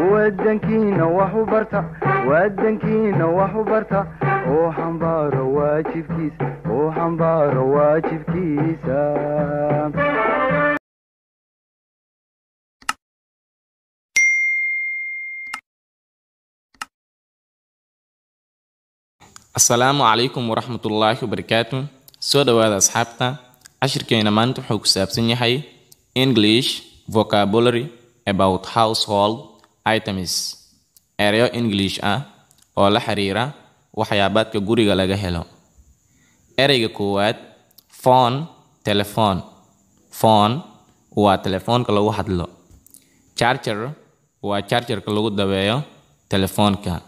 wadankiina wax u barta wadankiina wax barta oo xambaaro waajibkiisa oo xambaaro waajibkiisa asalaamu calaykum waraxmatullaahi wabarakaatu soo dhowaada asxaabta cashirkeena maanta wuxuu ku saabsan yahay english vocabulary about household items ereyo English ah oo la xiriira waxyaabaadka guriga laga helo ereyga koowaad phone telefon phone waa telefoonka lagu hadlo charger waa chargerka lagu dabeeyo telefoonka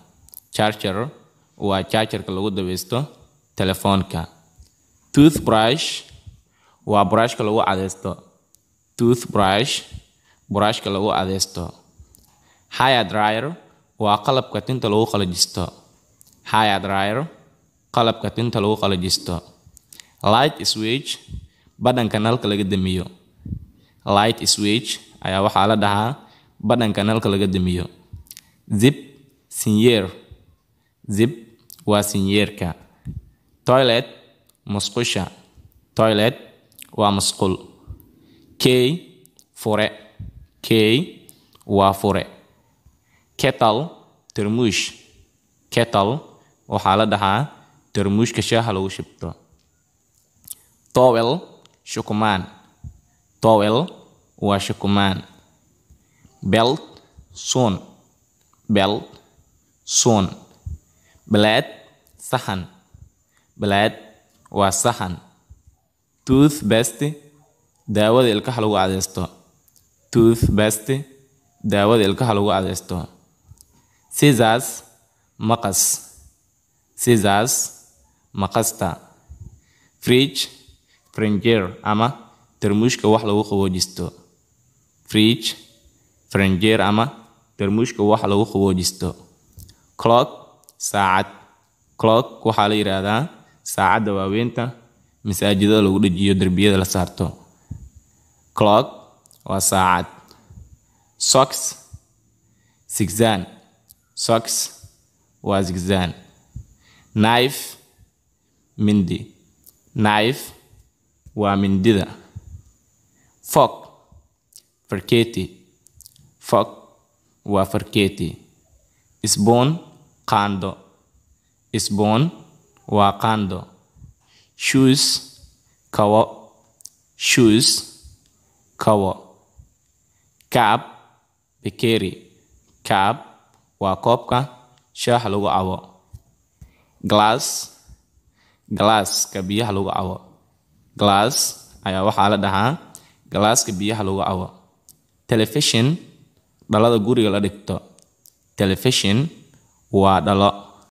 charger waa chargerka lagu dabeysto telefoonka tooth toothbrush waa brushka lagu cadeysto toothbrush burashka lagu cadeysto hire dryer waa qalabka tinta lagu qalajisto hire dryer qalabka tinta lagu qalajisto light switch badhanka nalka laga damiyo light switch ayaa waxaa la dhahaa badhanka nalka laga damiyo zip sinyeer zip waa sinyeerka toilet musqusha toilet waa musqul k fure k waa fure ketal tarmuush ketal waxaa la dhahaa tarmuushka shaaha lagu shibto towel shukumaan towel waa shukumaan belt suun belt suun balaad saxan balaad waa saxan tooth best daawada ilkaha lagu cadeysto tooth best daawada ilkaha lagu cadeysto scissors maqas scissors maqasta fridge frangeer ama tarmuushka wax lagu qaboojisto fridge frangeer ama tarmuushka wax lagu qaboojisto clock saacad clock waxaa la yidhaahdaa saacadda waaweynta masaajidada lagu dhejiyo derbiyada la saarto clock waa saacad socks sigzaan socks waa zigzan knife mindi knife waa mindida fok farkeeti fok waa farkeeti spoon qaando spoon waa qaando shoes kawo shoes kawo kaab bekeri kaab waa koobka shaaxa lagu cabo glass galaaska biyaha lagu cabo glass ayaa waxaa la dhahaa glaaska biyaha lagu cabo telefishin dhalada guriga la dhigto telefishin waa dhalo